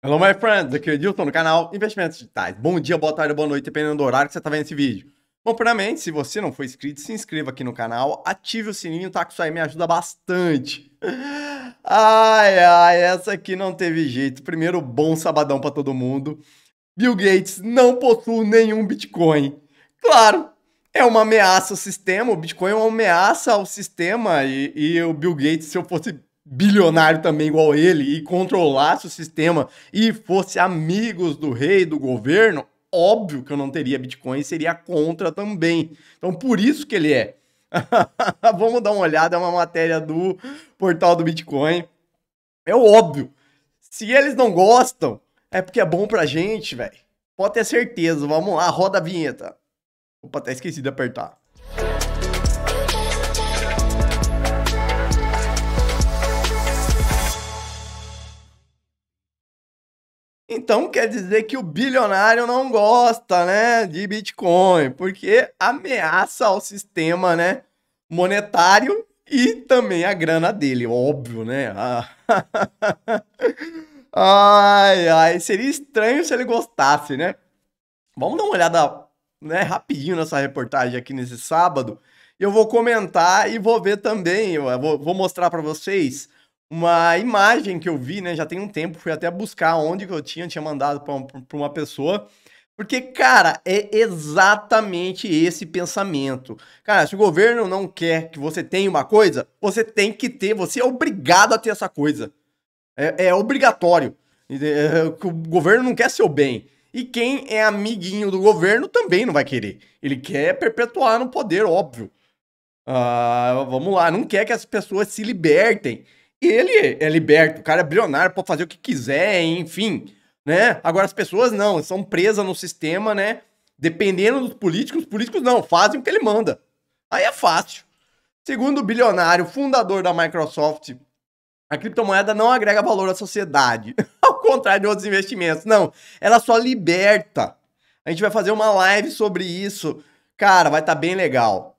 Hello, my friends! Aqui é o no canal Investimentos Digitais. Bom dia, boa tarde, boa noite, dependendo do horário que você está vendo esse vídeo. Bom, primeiramente, se você não for inscrito, se inscreva aqui no canal, ative o sininho, tá? Que isso aí me ajuda bastante. Ai, ai, essa aqui não teve jeito. Primeiro, bom sabadão para todo mundo. Bill Gates não possui nenhum Bitcoin. Claro, é uma ameaça ao sistema, o Bitcoin é uma ameaça ao sistema e, e o Bill Gates, se eu fosse bilionário também igual ele e controlasse o sistema e fosse amigos do rei, do governo, óbvio que eu não teria Bitcoin e seria contra também. Então, por isso que ele é. Vamos dar uma olhada, é uma matéria do portal do Bitcoin. É óbvio. Se eles não gostam, é porque é bom pra gente, velho. Pode ter certeza. Vamos lá, roda a vinheta. Opa, até esqueci de apertar. Então quer dizer que o bilionário não gosta, né, de Bitcoin, porque ameaça ao sistema, né, monetário e também a grana dele, óbvio, né? Ah. ai, ai, seria estranho se ele gostasse, né? Vamos dar uma olhada, né, rapidinho nessa reportagem aqui nesse sábado. Eu vou comentar e vou ver também, eu vou, vou mostrar para vocês uma imagem que eu vi, né? Já tem um tempo, fui até buscar onde que eu tinha, tinha mandado para uma pessoa. Porque, cara, é exatamente esse pensamento. Cara, se o governo não quer que você tenha uma coisa, você tem que ter, você é obrigado a ter essa coisa. É, é obrigatório. É, é, o governo não quer seu bem. E quem é amiguinho do governo também não vai querer. Ele quer perpetuar no poder, óbvio. Ah, vamos lá, não quer que as pessoas se libertem ele é, é liberto, o cara é bilionário, pode fazer o que quiser, enfim, né? Agora as pessoas não, são presas no sistema, né? Dependendo dos políticos, os políticos não, fazem o que ele manda. Aí é fácil. Segundo o bilionário, fundador da Microsoft, a criptomoeda não agrega valor à sociedade, ao contrário de outros investimentos. Não, ela só liberta. A gente vai fazer uma live sobre isso. Cara, vai estar tá bem legal.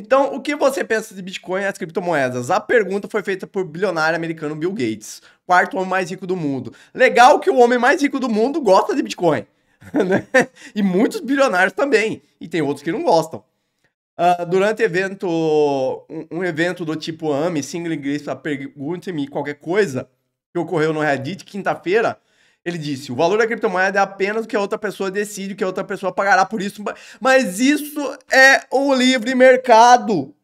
Então, o que você pensa de Bitcoin e as criptomoedas? A pergunta foi feita por bilionário americano Bill Gates, quarto homem mais rico do mundo. Legal que o homem mais rico do mundo gosta de Bitcoin. Né? E muitos bilionários também. E tem outros que não gostam. Uh, durante evento, um, um, evento do tipo AME, Single Inglês, pergunte-me qualquer coisa que ocorreu no Reddit, quinta-feira, ele disse: o valor da criptomoeda é apenas o que a outra pessoa decide, o que a outra pessoa pagará por isso. Mas isso é o livre mercado.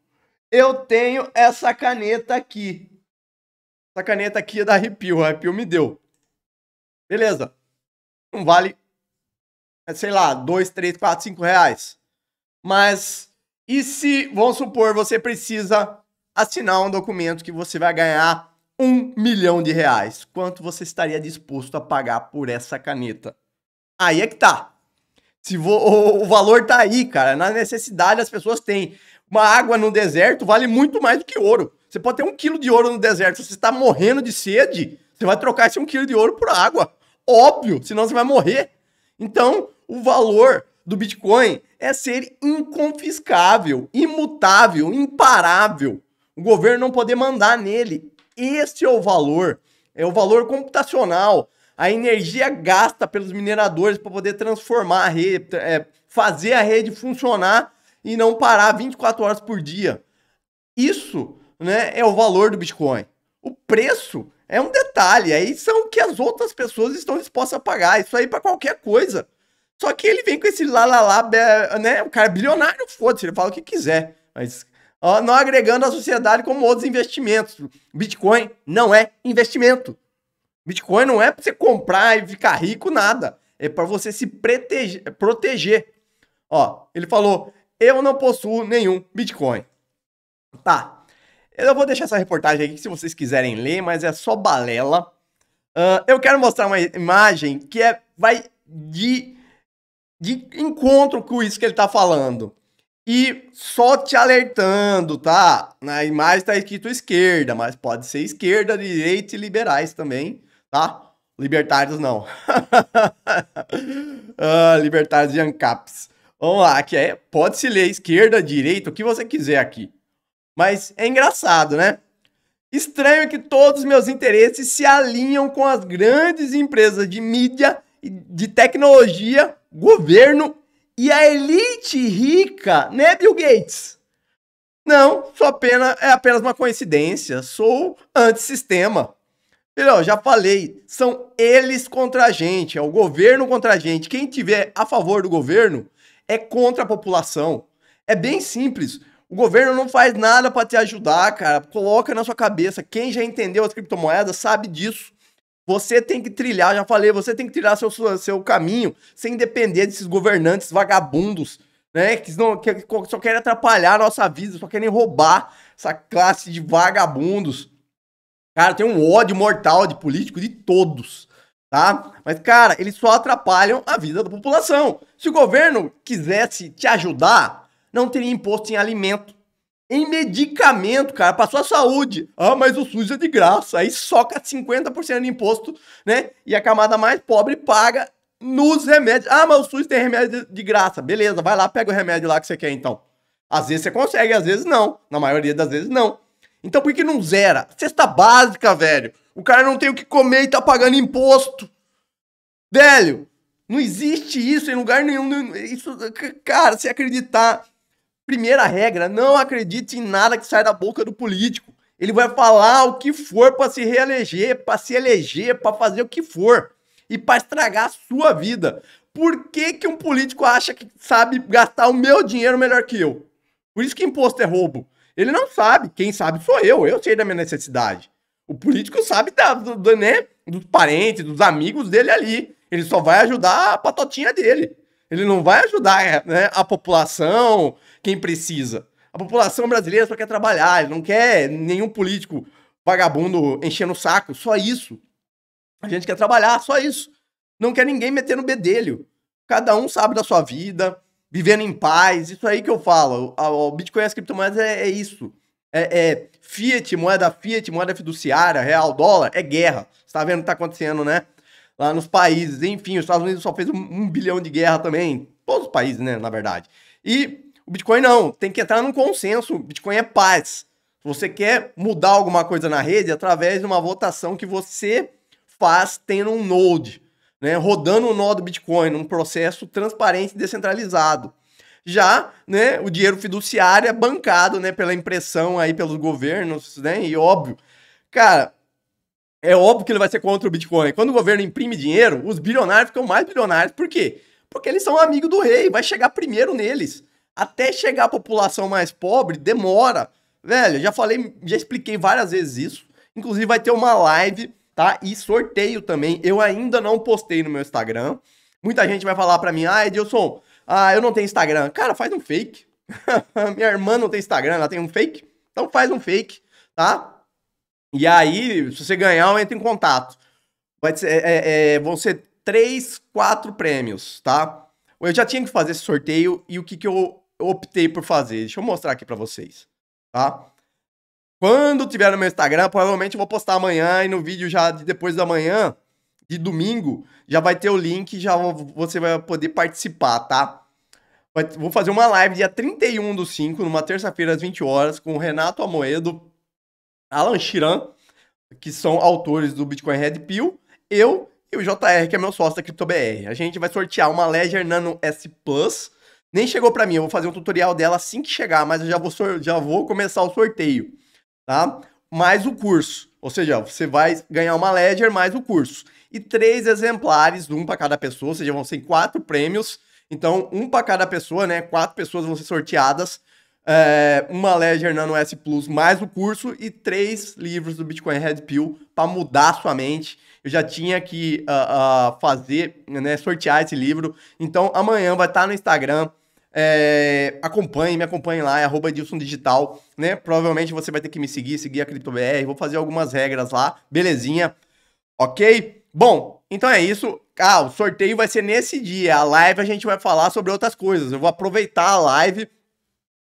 Eu tenho essa caneta aqui. Essa caneta aqui é da Arrepio. A Arrepio me deu. Beleza. Não vale, é, sei lá, dois, três, quatro, cinco reais. Mas e se, vamos supor, você precisa assinar um documento que você vai ganhar um milhão de reais. Quanto você estaria disposto a pagar por essa caneta? Aí é que tá. Se vo... O valor tá aí, cara. Na necessidade as pessoas têm. Uma água no deserto vale muito mais do que ouro. Você pode ter um quilo de ouro no deserto. Se você está morrendo de sede, você vai trocar esse um quilo de ouro por água. Óbvio, senão você vai morrer. Então, o valor do Bitcoin é ser inconfiscável, imutável, imparável. O governo não poder mandar nele. Este é o valor, é o valor computacional, a energia gasta pelos mineradores para poder transformar a rede, é, fazer a rede funcionar e não parar 24 horas por dia. Isso né, é o valor do Bitcoin. O preço é um detalhe, aí são o que as outras pessoas estão dispostas a pagar. Isso aí para qualquer coisa. Só que ele vem com esse lá, lá, lá, né? O cara é bilionário, foda-se, ele fala o que quiser. Mas não agregando à sociedade como outros investimentos. Bitcoin não é investimento. Bitcoin não é para você comprar e ficar rico, nada. É para você se proteger, proteger. Ó, ele falou: eu não possuo nenhum Bitcoin. Tá. Eu vou deixar essa reportagem aqui se vocês quiserem ler, mas é só balela. Uh, eu quero mostrar uma imagem que é, vai de, de encontro com isso que ele está falando. E só te alertando, tá? Na imagem tá escrito esquerda, mas pode ser esquerda, direita e liberais também, tá? Libertários não. ah, libertários e ancaps. Vamos lá, que é, pode se ler esquerda, direita, o que você quiser aqui. Mas é engraçado, né? Estranho que todos os meus interesses se alinham com as grandes empresas de mídia, de tecnologia, governo e a elite rica né? Bill Gates. Não, sou apenas, é apenas uma coincidência. Sou antissistema. Melhor, já falei, são eles contra a gente, é o governo contra a gente. Quem tiver a favor do governo é contra a população. É bem simples. O governo não faz nada para te ajudar, cara. Coloca na sua cabeça. Quem já entendeu as criptomoedas sabe disso. Você tem que trilhar, já falei, você tem que trilhar seu, seu caminho sem depender desses governantes vagabundos, né? Que, não, que, que só querem atrapalhar a nossa vida, só querem roubar essa classe de vagabundos. Cara, tem um ódio mortal de político de todos, tá? Mas, cara, eles só atrapalham a vida da população. Se o governo quisesse te ajudar, não teria imposto em alimento em medicamento, cara, para sua saúde. Ah, mas o SUS é de graça. Aí soca 50% de imposto, né? E a camada mais pobre paga nos remédios. Ah, mas o SUS tem remédio de graça. Beleza, vai lá, pega o remédio lá que você quer então. Às vezes você consegue, às vezes não. Na maioria das vezes não. Então por que não zera? Cesta básica, velho. O cara não tem o que comer e tá pagando imposto. Velho, não existe isso em lugar nenhum. Isso, cara, se acreditar Primeira regra: não acredite em nada que sai da boca do político. Ele vai falar o que for para se reeleger, para se eleger, para fazer o que for e para estragar a sua vida. Por que, que um político acha que sabe gastar o meu dinheiro melhor que eu? Por isso que imposto é roubo. Ele não sabe. Quem sabe sou eu. Eu sei da minha necessidade. O político sabe da, do, do, né, dos parentes, dos amigos dele ali. Ele só vai ajudar a patotinha dele. Ele não vai ajudar né, a população, quem precisa. A população brasileira só quer trabalhar, ele não quer nenhum político vagabundo enchendo o saco, só isso. A gente quer trabalhar, só isso. Não quer ninguém meter no bedelho. Cada um sabe da sua vida, vivendo em paz. Isso aí que eu falo. O Bitcoin e as criptomoedas é, é isso. É, é, Fiat, moeda Fiat, moeda fiduciária, real, dólar, é guerra. Você tá vendo o que tá acontecendo, né? lá nos países. Enfim, os Estados Unidos só fez um, um bilhão de guerra também. Todos os países, né, na verdade. E o Bitcoin não, tem que entrar num consenso. Bitcoin é paz. Você quer mudar alguma coisa na rede é através de uma votação que você faz tendo um node, né, rodando o um nó do Bitcoin, num processo transparente e descentralizado. Já, né, o dinheiro fiduciário é bancado, né, pela impressão aí pelos governos, né, e óbvio, cara, é óbvio que ele vai ser contra o Bitcoin. Quando o governo imprime dinheiro, os bilionários ficam mais bilionários. Por quê? Porque eles são amigos do rei, vai chegar primeiro neles. Até chegar a população mais pobre, demora. Velho, já falei, já expliquei várias vezes isso. Inclusive, vai ter uma live, tá? E sorteio também. Eu ainda não postei no meu Instagram. Muita gente vai falar para mim, ah, Edilson, ah, eu não tenho Instagram. Cara, faz um fake. Minha irmã não tem Instagram, ela tem um fake. Então faz um fake, tá? E aí, se você ganhar, entra em contato. Vai ser, é, é, é, vão ser três, quatro prêmios, tá? Eu já tinha que fazer esse sorteio e o que, que eu, optei por fazer? Deixa eu mostrar aqui para vocês, tá? Quando tiver no meu Instagram, provavelmente eu vou postar amanhã e no vídeo já de depois da manhã, de domingo, já vai ter o link, já você vai poder participar, tá? Vou fazer uma live dia 31 do 5, numa terça-feira às 20 horas, com o Renato Amoedo, Alan Chiran, que são autores do Bitcoin Red Pill, eu e o JR, que é meu sócio da CryptoBR. A gente vai sortear uma Ledger Nano S Plus. Nem chegou para mim, eu vou fazer um tutorial dela assim que chegar, mas eu já vou, já vou começar o sorteio, tá? Mais o curso, ou seja, você vai ganhar uma Ledger mais o curso. E três exemplares, um para cada pessoa, ou seja, vão ser quatro prêmios. Então, um para cada pessoa, né? Quatro pessoas vão ser sorteadas é, uma Ledger Nano S Plus mais o curso e três livros do Bitcoin Red Pill para mudar sua mente. Eu já tinha que uh, uh, fazer, né, sortear esse livro. Então amanhã vai estar tá no Instagram. É, acompanhe, me acompanhe lá, é arroba Edilson Digital, né? Provavelmente você vai ter que me seguir, seguir a CryptoBR, vou fazer algumas regras lá, belezinha, ok? Bom, então é isso. Ah, o sorteio vai ser nesse dia, a live a gente vai falar sobre outras coisas, eu vou aproveitar a live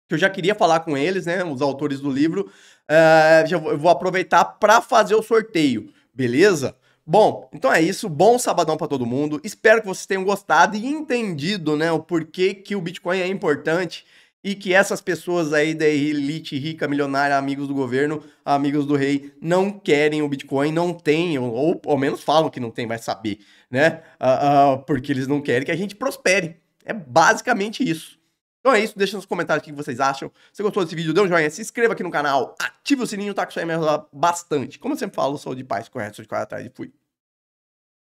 que eu já queria falar com eles, né? Os autores do livro. Uh, já vou, eu vou aproveitar para fazer o sorteio, beleza? Bom, então é isso. Bom sabadão para todo mundo. Espero que vocês tenham gostado e entendido, né, o porquê que o Bitcoin é importante e que essas pessoas aí da elite rica, milionária, amigos do governo, amigos do rei, não querem o Bitcoin, não têm, ou ao menos falam que não tem, vai saber, né? Uh, uh, porque eles não querem que a gente prospere. É basicamente isso. Então é isso, deixa nos comentários o que vocês acham. Se gostou desse vídeo, dê um joinha, se inscreva aqui no canal, ative o sininho, tá? Que isso aí me ajuda bastante. Como eu sempre falo, sou de paz, correto, sou de quarta é, atrás e fui.